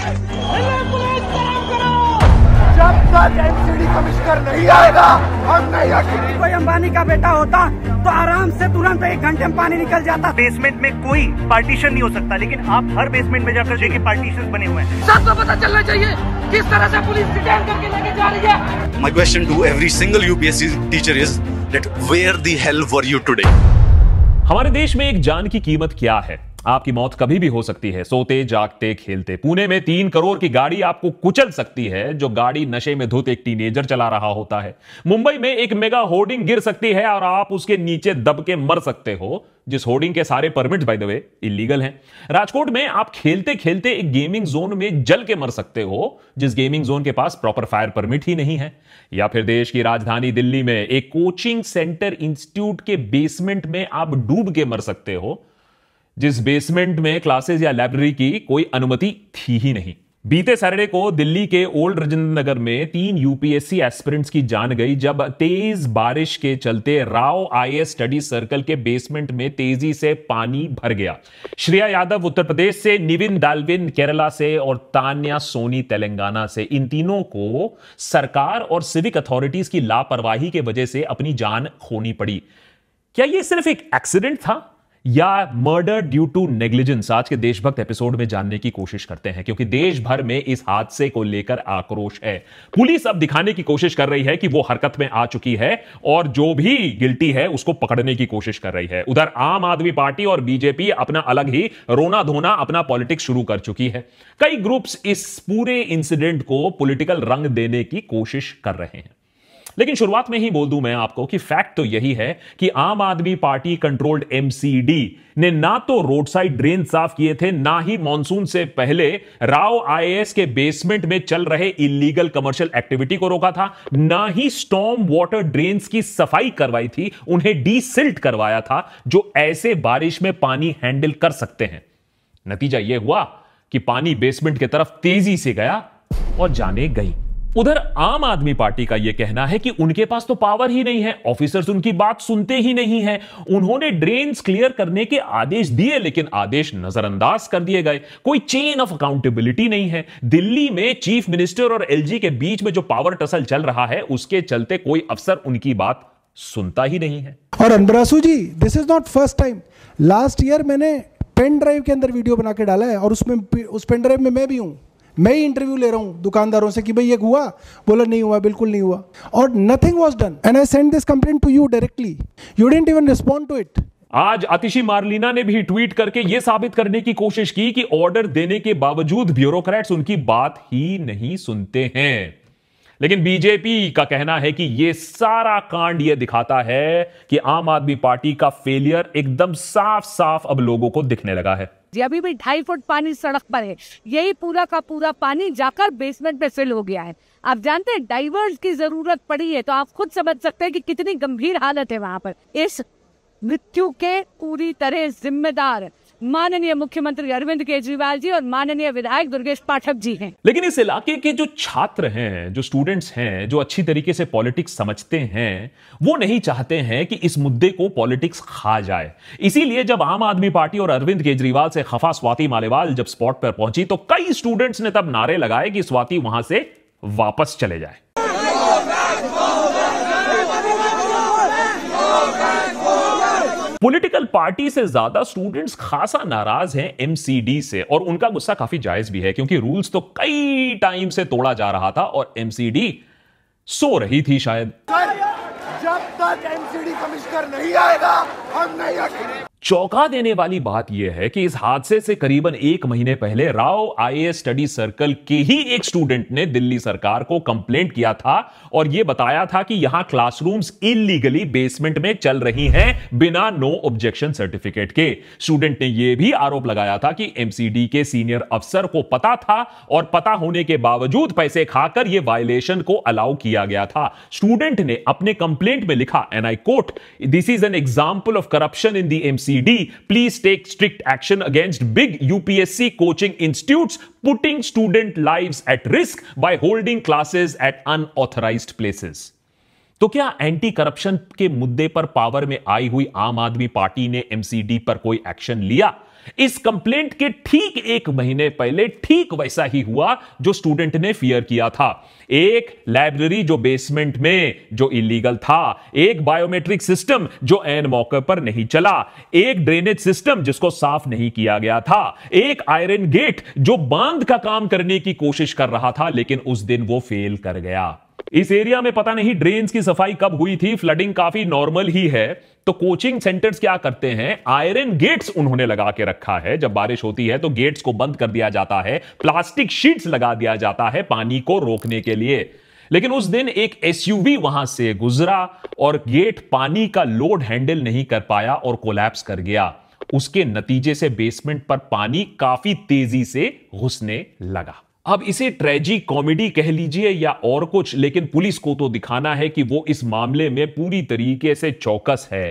जब तक MCD commissioner नहीं आएगा नहीं कोई अंबानी का बेटा होता तो आराम से तुरंत एक घंटे में पानी निकल जाता बेसमेंट में कोई पार्टीशन नहीं हो सकता लेकिन आप हर बेसमेंट में जाकर देखिए पार्टीशन बने हुए हैं सबको पता चलना चाहिए किस तरह से पुलिस डिटेन करके लेके जा रही है my question to every single UPSC teacher is that where the help for you today हमारे देश में एक जान की कीमत क्या है आपकी मौत कभी भी हो सकती है सोते जागते खेलते पुणे में तीन करोड़ की गाड़ी आपको कुचल सकती है जो गाड़ी नशे में धुत एक टीनेजर चला रहा होता है मुंबई में एक मेगा होर्डिंग गिर सकती है और आप उसके नीचे दब के मर सकते हो जिस होर्डिंग के सारे permit by the way illegal हैं राजकोट में आप खेलते खेलते एक गेमिंग जोन में जल के मर सकते हो जिस गेमिंग जोन के पास प्रॉपर फायर परमिट ही नहीं है या फिर देश की राजधानी दिल्ली में एक कोचिंग सेंटर इंस्टीट्यूट के बेसमेंट में आप डूब के मर सकते हो जिस बेसमेंट में क्लासेस या लाइब्रेरी की कोई अनुमति थी ही नहीं बीते सैटरडे को दिल्ली के ओल्ड राजेंद्र नगर में तीन यूपीएससी एस्पिरेंट्स की जान गई जब तेज बारिश के चलते राव आई स्टडी सर्कल के बेसमेंट में तेजी से पानी भर गया श्रेया यादव उत्तर प्रदेश से निविन दालविन केरला से और तान्या सोनी तेलंगाना से इन तीनों को सरकार और सिविक अथॉरिटीज की लापरवाही के वजह से अपनी जान खोनी पड़ी क्या यह सिर्फ एक एक्सीडेंट था या मर्डर ड्यू टू नेग्लिजेंस आज के देशभक्त एपिसोड में जानने की कोशिश करते हैं क्योंकि देश भर में इस हादसे को लेकर आक्रोश है पुलिस अब दिखाने की कोशिश कर रही है कि वो हरकत में आ चुकी है और जो भी गिल्टी है उसको पकड़ने की कोशिश कर रही है उधर आम आदमी पार्टी और बीजेपी अपना अलग ही रोना धोना अपना पॉलिटिक्स शुरू कर चुकी है कई ग्रुप्स इस पूरे इंसिडेंट को पोलिटिकल रंग देने की कोशिश कर रहे हैं लेकिन शुरुआत में ही बोल दूं मैं आपको कि फैक्ट तो यही है कि आम आदमी पार्टी कंट्रोल्ड एमसीडी ने ना तो रोड साइड ड्रेन साफ किए थे ना ही मानसून से पहले राव आईएएस के बेसमेंट में चल रहे इलीगल कमर्शियल एक्टिविटी को रोका था ना ही स्टॉम वाटर ड्रेन की सफाई करवाई थी उन्हें डीसिल्ट करवाया था जो ऐसे बारिश में पानी हैंडल कर सकते हैं नतीजा यह हुआ कि पानी बेसमेंट की तरफ तेजी से गया और जाने गई उधर आम आदमी पार्टी का यह कहना है कि उनके पास तो पावर ही नहीं है ऑफिसर्स उनकी बात सुनते ही नहीं है उन्होंने ड्रेन क्लियर करने के आदेश दिए लेकिन आदेश नजरअंदाज कर दिए गए कोई चेन ऑफ अकाउंटेबिलिटी नहीं है दिल्ली में चीफ मिनिस्टर और एलजी के बीच में जो पावर टसल चल रहा है उसके चलते कोई अफसर उनकी बात सुनता ही नहीं है और Anbarasu ji this is not first time last year मैंने पेन ड्राइव के अंदर वीडियो बना के डाला है और उसमें उस पेन ड्राइव में मैं भी हूं मैं ही इंटरव्यू ले रहा हूँ दुकानदारों से कि भाई ये हुआ बोला नहीं हुआ बिल्कुल नहीं हुआ और nothing was done and I send this complain to you directly you didn't even respond to it आज अतिशी मार्लिना ने भी ट्वीट करके यह साबित करने की कोशिश की कि ऑर्डर देने के बावजूद ब्यूरोक्रेट्स उनकी बात ही नहीं सुनते हैं लेकिन बीजेपी का कहना है कि यह सारा कांड यह दिखाता है कि आम आदमी पार्टी का फेलियर एकदम साफ साफ अब लोगों को दिखने लगा है जी अभी भी ढाई फुट पानी सड़क पर है यही पूरा का पूरा पानी जाकर बेसमेंट में फिल हो गया है आप जानते हैं डाइवर्स की जरूरत पड़ी है तो आप खुद समझ सकते हैं कि कितनी गंभीर हालत है वहां पर इस मृत्यु के पूरी तरह जिम्मेदार माननीय मुख्यमंत्री अरविंद केजरीवाल जी और माननीय विधायक दुर्गेश पाठक जी हैं लेकिन इस इलाके के जो छात्र हैं जो स्टूडेंट्स हैं जो अच्छी तरीके से पॉलिटिक्स समझते हैं वो नहीं चाहते हैं कि इस मुद्दे को पॉलिटिक्स खा जाए इसीलिए जब आम आदमी पार्टी और अरविंद केजरीवाल से खफा स्वाति मालेवाल जब स्पॉट पर पहुंची तो कई स्टूडेंट्स ने तब नारे लगाए कि स्वाति वहां से वापस चले जाए पॉलिटिकल पार्टी से ज्यादा स्टूडेंट्स खासा नाराज हैं एमसीडी से और उनका गुस्सा काफी जायज भी है क्योंकि रूल्स तो कई टाइम से तोड़ा जा रहा था और एमसीडी सो रही थी शायद सर, जब तक एमसीडी कमिश्नर नहीं आएगा हम नहीं चौंका देने वाली बात यह है कि इस हादसे से करीबन एक महीने पहले राव आई स्टडी सर्कल के ही एक स्टूडेंट ने दिल्ली सरकार को कंप्लेंट किया था और यह बताया था कि यहां क्लासरूम्स इलीगली बेसमेंट में चल रही हैं बिना नो ऑब्जेक्शन सर्टिफिकेट के स्टूडेंट ने यह भी आरोप लगाया था कि एमसीडी के सीनियर अफसर को पता था और पता होने के बावजूद पैसे खाकर यह वायलेशन को अलाउ किया गया था स्टूडेंट ने अपने कंप्लेंट में लिखा and I quote this is an example of corruption in the MC OECD, please take strict action against big UPSC coaching institutes putting student lives at risk by holding classes at unauthorized places. तो क्या anti corruption के मुद्दे पर power में आई हुई आम आदमी party ने एमसीडी पर कोई एक्शन लिया इस कंप्लेंट के ठीक एक महीने पहले ठीक वैसा ही हुआ जो स्टूडेंट ने फियर किया था एक लाइब्रेरी जो बेसमेंट में जो इलीगल था एक बायोमेट्रिक सिस्टम जो एन मौके पर नहीं चला एक ड्रेनेज सिस्टम जिसको साफ नहीं किया गया था एक आयरन गेट जो बांध का काम करने की कोशिश कर रहा था लेकिन उस दिन वो फेल कर गया इस एरिया में पता नहीं ड्रेन की सफाई कब हुई थी फ्लडिंग काफी नॉर्मल ही है तो कोचिंग सेंटर्स क्या करते हैं आयरन गेट्स उन्होंने लगा के रखा है जब बारिश होती है तो गेट्स को बंद कर दिया जाता है प्लास्टिक शीट्स लगा दिया जाता है पानी को रोकने के लिए लेकिन उस दिन एक एसयूवी वहां से गुजरा और गेट पानी का लोड हैंडल नहीं कर पाया और कोलैप्स कर गया उसके नतीजे से बेसमेंट पर पानी काफी तेजी से घुसने लगा अब इसे ट्रेजी कॉमेडी कह लीजिए या और कुछ लेकिन पुलिस को तो दिखाना है कि वो इस मामले में पूरी तरीके से चौकस है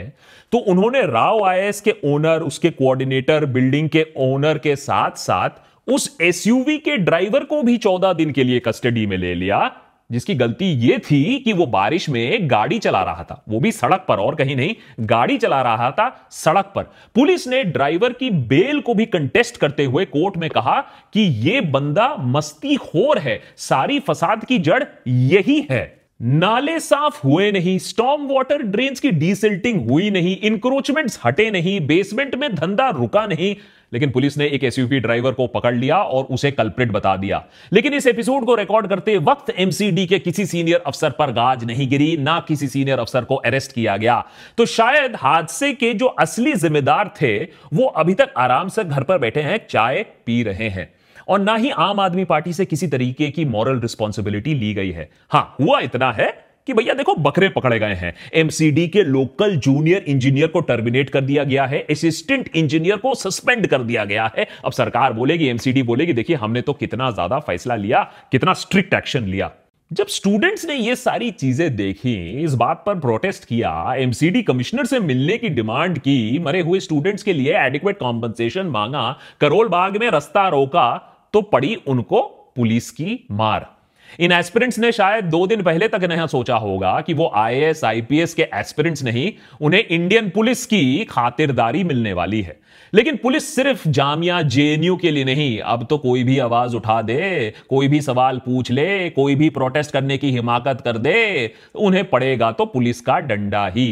तो उन्होंने राव आई के ओनर उसके कोऑर्डिनेटर बिल्डिंग के ओनर के साथ साथ उस एसयूवी के ड्राइवर को भी चौदह दिन के लिए कस्टडी में ले लिया जिसकी गलती ये थी कि वो बारिश में गाड़ी चला रहा था वो भी सड़क पर और कहीं नहीं गाड़ी चला रहा था सड़क पर पुलिस ने ड्राइवर की बेल को भी कंटेस्ट करते हुए कोर्ट में कहा कि ये बंदा मस्ती खोर है सारी फसाद की जड़ यही है नाले साफ हुए नहीं स्टॉम वाटर ड्रेन की डीसिल्टिंग हुई नहीं इंक्रोचमेंट्स हटे नहीं बेसमेंट में धंधा रुका नहीं लेकिन पुलिस ने एक एसयूपी ड्राइवर को पकड़ लिया और उसे कल्प्रिट बता दिया लेकिन इस एपिसोड को रिकॉर्ड करते वक्त एमसीडी के किसी सीनियर अफसर पर गाज नहीं गिरी ना किसी सीनियर अफसर को अरेस्ट किया गया तो शायद हादसे के जो असली जिम्मेदार थे वो अभी तक आराम से घर पर बैठे हैं चाय पी रहे हैं और ना ही आम आदमी पार्टी से किसी तरीके की मॉरल रिस्पॉन्सिबिलिटी ली गई है हाँ हुआ इतना है कि भैया देखो बकरे पकड़े गए हैं एमसीडी के लोकल जूनियर इंजीनियर को टर्मिनेट कर दिया गया है असिस्टेंट इंजीनियर को सस्पेंड कर दिया गया है अब सरकार बोलेगी एमसीडी बोलेगी देखिए हमने तो कितना ज्यादा फैसला लिया कितना स्ट्रिक्ट एक्शन लिया जब स्टूडेंट्स ने ये सारी चीजें देखी इस बात पर प्रोटेस्ट किया एमसीडी कमिश्नर से मिलने की डिमांड की मरे हुए स्टूडेंट्स के लिए एडिक्वेट कॉम्पनसेशन मांगा करोल बाग में रास्ता रोका तो पड़ी उनको पुलिस की मार इन एस्पिरेंट्स ने शायद दो दिन पहले तक नहीं सोचा होगा कि वो आईएएस आईपीएस के एस्पिरेंट्स नहीं उन्हें इंडियन पुलिस की खातिरदारी मिलने वाली है लेकिन पुलिस सिर्फ जामिया जेएनयू के लिए नहीं अब तो कोई भी आवाज उठा दे कोई भी सवाल पूछ ले कोई भी प्रोटेस्ट करने की हिमाकत कर दे उन्हें पड़ेगा तो पुलिस का डंडा ही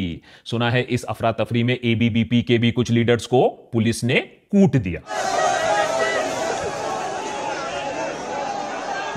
सुना है इस अफरा तफरी में एबीबीपी के भी कुछ लीडर्स को पुलिस ने कूट दिया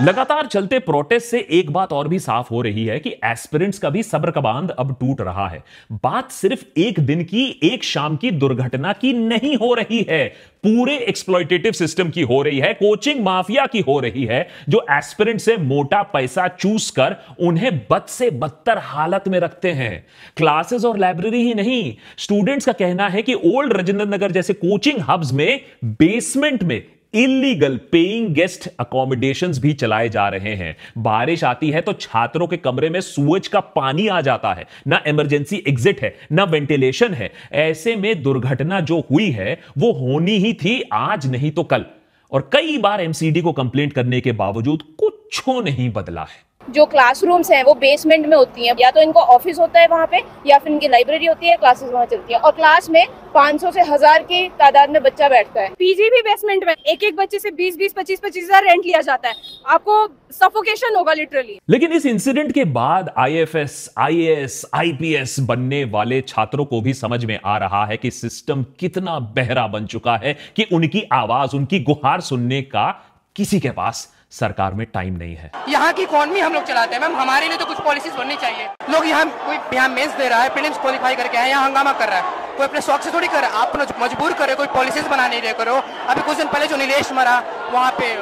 लगातार चलते प्रोटेस्ट से एक बात और भी साफ हो रही है कि एस्पिरेंट्स का भी सब्र का बांध अब टूट रहा है बात सिर्फ एक दिन की एक शाम की दुर्घटना की नहीं हो रही है पूरे एक्सप्लोइटेटिव सिस्टम की हो रही है कोचिंग माफिया की हो रही है जो एस्पिरेंट से मोटा पैसा चूस कर उन्हें बद से बदतर हालत में रखते हैं क्लासेस और लाइब्रेरी ही नहीं स्टूडेंट्स का कहना है कि ओल्ड राजेंद्र नगर जैसे कोचिंग हब्स में बेसमेंट में इलीगल पेइंग गेस्ट अकोमोडेशन भी चलाए जा रहे हैं बारिश आती है तो छात्रों के कमरे में सूरज का पानी आ जाता है ना इमरजेंसी एग्जिट है ना वेंटिलेशन है ऐसे में दुर्घटना जो हुई है वो होनी ही थी आज नहीं तो कल और कई बार एमसीडी को कंप्लेंट करने के बावजूद कुछ नहीं बदला है जो क्लासरूम्स हैं वो बेसमेंट में होती हैं या तो इनको ऑफिस होता है वहाँ पे या फिर इनकी लाइब्रेरी होती है क्लासेस वहाँ चलती है और क्लास में 500 से हजार की तादाद में बच्चा बैठता है पीजी भी बेसमेंट में एक एक बच्चे से 20 20 25 पच्चीस हजार रेंट लिया जाता है आपको सफोकेशन होगा लिटरली लेकिन इस इंसिडेंट के बाद आई एफ आईपीएस बनने वाले छात्रों को भी समझ में आ रहा है कि सिस्टम कितना बहरा बन चुका है कि उनकी आवाज उनकी गुहार सुनने का किसी के पास सरकार में टाइम नहीं है यहाँ की इकोनॉमी हम लोग चलाते हैं मैम हमारे लिए तो कुछ पॉलिसीज बननी चाहिए लोग यहाँ कोई यहाँ मेन्स दे रहा है प्रीलिम्स क्वालिफाई करके आए यहाँ हंगामा कर रहा है कोई अपने शौक से थोड़ी कर रहा है आप मजबूर करे कोई पॉलिसीज बनाने रहे करो अभी कुछ दिन पहले जो नीलेश मरा वहाँ पे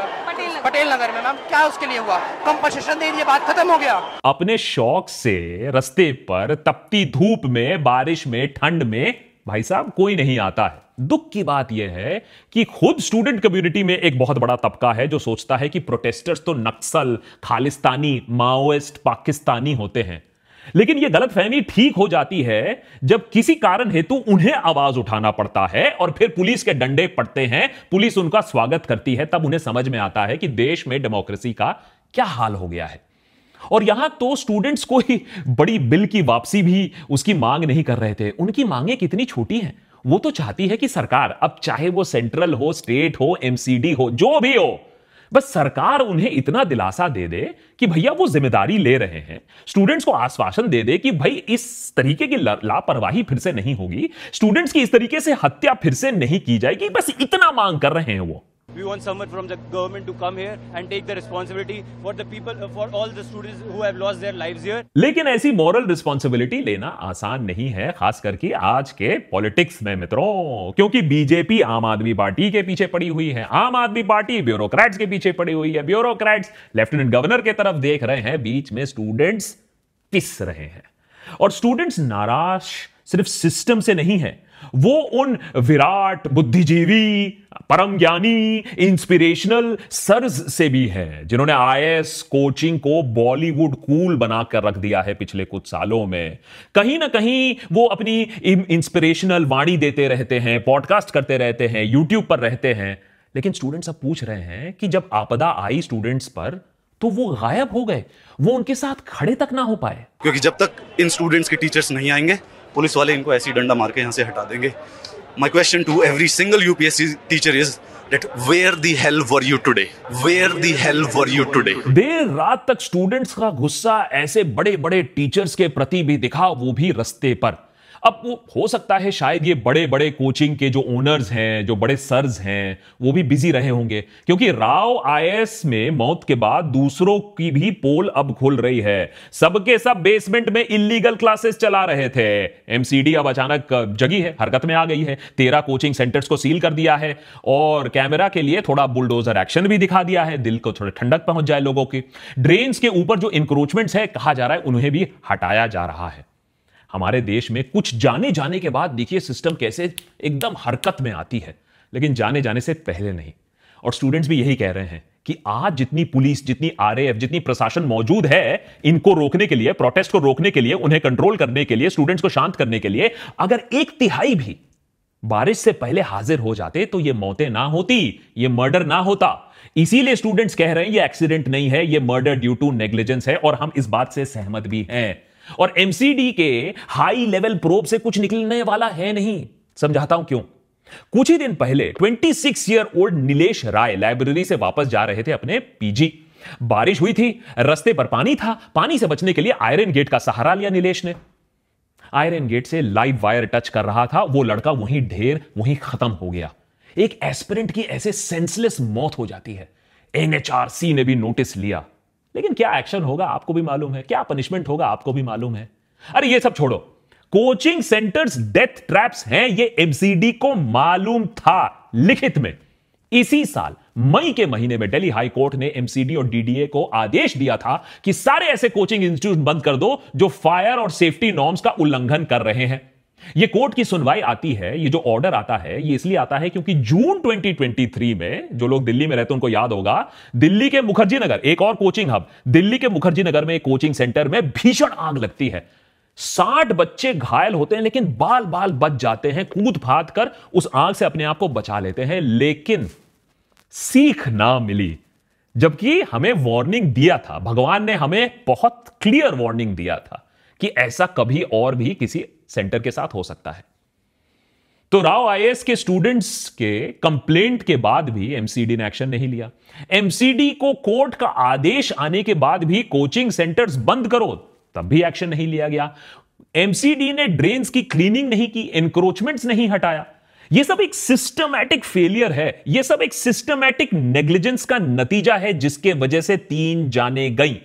पटेल नगर में मैम क्या उसके लिए हुआ कंपनसेशन दे दिए बात खत्म हो गया अपने शौक से रस्ते पर तपती धूप में बारिश में ठंड में भाई साहब कोई नहीं आता है दुख की बात यह है कि खुद स्टूडेंट कम्युनिटी में एक बहुत बड़ा तबका है जो सोचता है कि प्रोटेस्टर्स तो नक्सल खालिस्तानी माओइस्ट पाकिस्तानी होते हैं लेकिन यह गलतफहमी ठीक हो जाती है जब किसी कारण हेतु उन्हें आवाज उठाना पड़ता है और फिर पुलिस के डंडे पड़ते हैं पुलिस उनका स्वागत करती है तब उन्हें समझ में आता है कि देश में डेमोक्रेसी का क्या हाल हो गया है और यहां तो स्टूडेंट्स को ही बड़ी बिल की वापसी भी उसकी मांग नहीं कर रहे थे उनकी मांगे कितनी छोटी हैं वो तो चाहती है कि सरकार अब चाहे वो सेंट्रल हो स्टेट हो एमसीडी हो जो भी हो बस सरकार उन्हें इतना दिलासा दे दे कि भैया वो जिम्मेदारी ले रहे हैं स्टूडेंट्स को आश्वासन दे दे कि भाई इस तरीके की लापरवाही फिर से नहीं होगी स्टूडेंट्स की इस तरीके से हत्या फिर से नहीं की जाएगी बस इतना मांग कर रहे हैं वो We want someone from the government to come here and take the responsibility for the people, uh, for all the students who have lost their lives here. लेकिन ऐसी मॉरल रिस्पॉन्सिबिलिटी लेना आसान नहीं है खास करके आज के पॉलिटिक्स में मित्रों क्योंकि बीजेपी आम आदमी पार्टी के पीछे पड़ी हुई है आम आदमी पार्टी ब्यूरोक्रेट्स के पीछे पड़ी हुई है ब्यूरोक्रेट्स लेफ्टिनेंट गवर्नर के तरफ देख रहे हैं बीच में स्टूडेंट्स पिस रहे हैं और स्टूडेंट्स नाराज सिर्फ सिस्टम से नहीं है वो उन विराट बुद्धिजीवी परम ज्ञानी इंस्पिरेशनल सर्ज से भी है जिन्होंने आईएएस कोचिंग को बॉलीवुड कूल बनाकर रख दिया है पिछले कुछ सालों में कहीं ना कहीं वो अपनी इंस्पिरेशनल वाणी देते रहते हैं पॉडकास्ट करते रहते हैं यूट्यूब पर रहते हैं लेकिन स्टूडेंट्स अब पूछ रहे हैं कि जब आपदा आई स्टूडेंट्स पर तो वो गायब हो गए वो उनके साथ खड़े तक ना हो पाए क्योंकि जब तक इन स्टूडेंट्स के टीचर्स नहीं आएंगे पुलिस वाले इनको ऐसी डंडा मार के यहाँ से हटा देंगे my question to every single U P S C teacher is that where the help were you today where the help were you today देर रात तक स्टूडेंट्स का गुस्सा ऐसे बड़े बड़े टीचर्स के प्रति भी दिखा वो भी रस्ते पर अब वो हो सकता है शायद ये बड़े बड़े कोचिंग के जो ओनर्स हैं जो बड़े सर्ज हैं वो भी बिजी रहे होंगे क्योंकि राव आई में मौत के बाद दूसरों की भी पोल अब खुल रही है सबके सब बेसमेंट में इलीगल क्लासेस चला रहे थे एमसीडी अब अचानक जगी है हरकत में आ गई है तेरह कोचिंग सेंटर्स को सील कर दिया है और कैमरा के लिए थोड़ा बुलडोजर एक्शन भी दिखा दिया है दिल को थोड़ी ठंडक पहुंच जाए लोगों की ड्रेन्स के ऊपर जो इंक्रोचमेंट्स है कहा जा रहा है उन्हें भी हटाया जा रहा है हमारे देश में कुछ जाने जाने के बाद देखिए सिस्टम कैसे एकदम हरकत में आती है लेकिन जाने जाने से पहले नहीं और स्टूडेंट्स भी यही कह रहे हैं कि आज जितनी पुलिस जितनी आरएएफ जितनी प्रशासन मौजूद है इनको रोकने के लिए प्रोटेस्ट को रोकने के लिए उन्हें कंट्रोल करने के लिए स्टूडेंट्स को शांत करने के लिए अगर एक तिहाई भी बारिश से पहले हाजिर हो जाते तो ये मौतें ना होती ये मर्डर ना होता इसीलिए स्टूडेंट्स कह रहे हैं ये एक्सीडेंट नहीं है ये मर्डर ड्यू टू नेग्लिजेंस है और हम इस बात से सहमत भी हैं और एमसीडी के हाई लेवल प्रोब से कुछ निकलने वाला है नहीं समझाता हूं क्यों कुछ ही दिन पहले 26 year old Nilesh Rai library से वापस जा रहे थे अपने पीजी बारिश हुई थी रस्ते पर पानी था पानी से बचने के लिए आयरन गेट का सहारा लिया नीलेश ने आयरन गेट से लाइव वायर टच कर रहा था वो लड़का वहीं ढेर वहीं खत्म हो गया एक एस्पिरेंट की ऐसे सेंसलेस मौत हो जाती है एनएचआरसी ने भी नोटिस लिया लेकिन क्या एक्शन होगा आपको भी मालूम है क्या पनिशमेंट होगा आपको भी मालूम है अरे ये सब छोड़ो कोचिंग सेंटर्स डेथ ट्रैप्स हैं ये एमसीडी को मालूम था लिखित में इसी साल मई के महीने में दिल्ली हाई कोर्ट ने एमसीडी और डीडीए को आदेश दिया था कि सारे ऐसे कोचिंग इंस्टीट्यूट बंद कर दो जो फायर और सेफ्टी नॉर्म्स का उल्लंघन कर रहे हैं ये कोर्ट की सुनवाई आती है ये जो ऑर्डर आता है ये इसलिए आता है क्योंकि जून 2023 में जो लोग दिल्ली में रहते हैं उनको याद होगा दिल्ली के मुखर्जी नगर एक और कोचिंग हब दिल्ली के मुखर्जी नगर में एक कोचिंग सेंटर में भीषण आग लगती है साठ बच्चे घायल होते हैं लेकिन बाल बाल बच जाते हैं कूद फाद कर उस आग से अपने आप को बचा लेते हैं लेकिन सीख ना मिली जबकि हमें वार्निंग दिया था भगवान ने हमें बहुत क्लियर वार्निंग दिया था कि ऐसा कभी और भी किसी सेंटर के साथ हो सकता है तो राव आई के स्टूडेंट्स के कंप्लेंट के बाद भी एमसीडी ने एक्शन नहीं लिया एमसीडी को कोर्ट का आदेश आने के बाद भी कोचिंग सेंटर्स बंद करो तब भी एक्शन नहीं लिया गया एमसीडी ने ड्रेन की क्लीनिंग नहीं की एनक्रोचमेंट्स नहीं हटाया यह सब एक सिस्टमैटिक फेलियर है यह सब एक सिस्टमैटिक नेग्लिजेंस का नतीजा है जिसके वजह से तीन जाने गई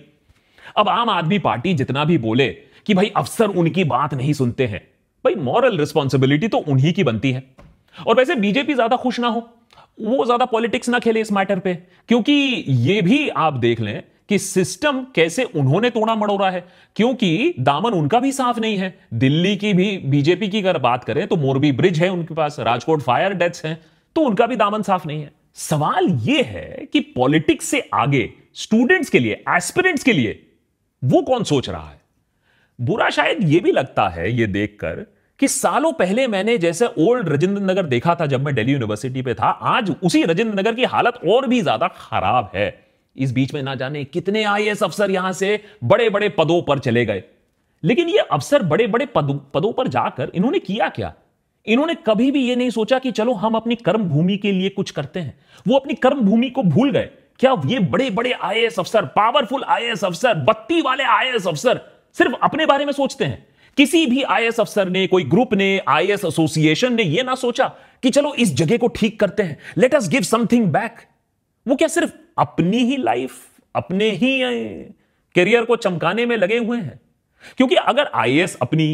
अब आम आदमी पार्टी जितना भी बोले कि भाई अफसर उनकी बात नहीं सुनते हैं भाई मॉरल रिस्पॉन्सिबिलिटी तो उन्हीं की बनती है और वैसे बीजेपी ज्यादा खुश ना हो वो ज्यादा पॉलिटिक्स ना खेले इस मैटर पे क्योंकि ये भी आप देख लें कि सिस्टम कैसे उन्होंने तोड़ा मड़ोरा है क्योंकि दामन उनका भी साफ नहीं है दिल्ली की भी बीजेपी की अगर बात करें तो मोरबी ब्रिज है उनके पास राजकोट फायर डेथ्स हैं तो उनका भी दामन साफ नहीं है सवाल यह है कि पॉलिटिक्स से आगे स्टूडेंट्स के लिए एस्पिरेंट्स के लिए वो कौन सोच रहा है बुरा शायद यह भी लगता है ये देखकर कि सालों पहले मैंने जैसे ओल्ड रजिंद्र नगर देखा था जब मैं दिल्ली यूनिवर्सिटी पे था आज उसी रजिंद्र नगर की हालत और भी ज्यादा खराब है इस बीच में ना जाने कितने आई अफसर यहां से बड़े बड़े पदों पर चले गए लेकिन ये अफसर बड़े बड़े पद, पदों पर जाकर इन्होंने किया क्या इन्होंने कभी भी ये नहीं सोचा कि चलो हम अपनी कर्म भूमि के लिए कुछ करते हैं वो अपनी कर्म भूमि को भूल गए क्या ये बड़े बड़े आई अफसर पावरफुल आई अफसर बत्ती वाले आई अफसर सिर्फ अपने बारे में सोचते हैं किसी भी आई अफसर ने कोई ग्रुप ने आई एसोसिएशन ने यह ना सोचा कि चलो इस जगह को ठीक करते हैं let us give something back वो क्या सिर्फ अपनी ही लाइफ अपने ही करियर को चमकाने में लगे हुए हैं क्योंकि अगर आई अपनी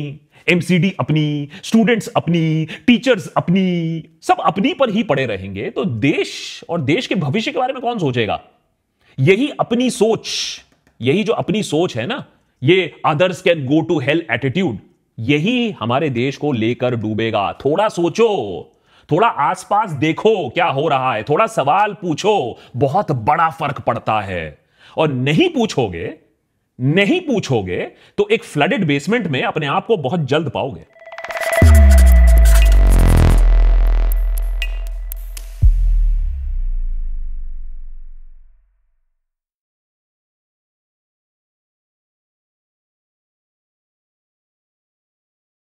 एमसीडी अपनी स्टूडेंट्स अपनी टीचर्स अपनी सब अपनी पर ही पड़े रहेंगे तो देश और देश के भविष्य के बारे में कौन सोचेगा यही अपनी सोच यही जो अपनी सोच है ना ये others can go to hell attitude यही हमारे देश को लेकर डूबेगा थोड़ा सोचो थोड़ा आसपास देखो क्या हो रहा है थोड़ा सवाल पूछो बहुत बड़ा फर्क पड़ता है और नहीं पूछोगे नहीं पूछोगे तो एक फ्लडेड बेसमेंट में अपने आप को बहुत जल्द पाओगे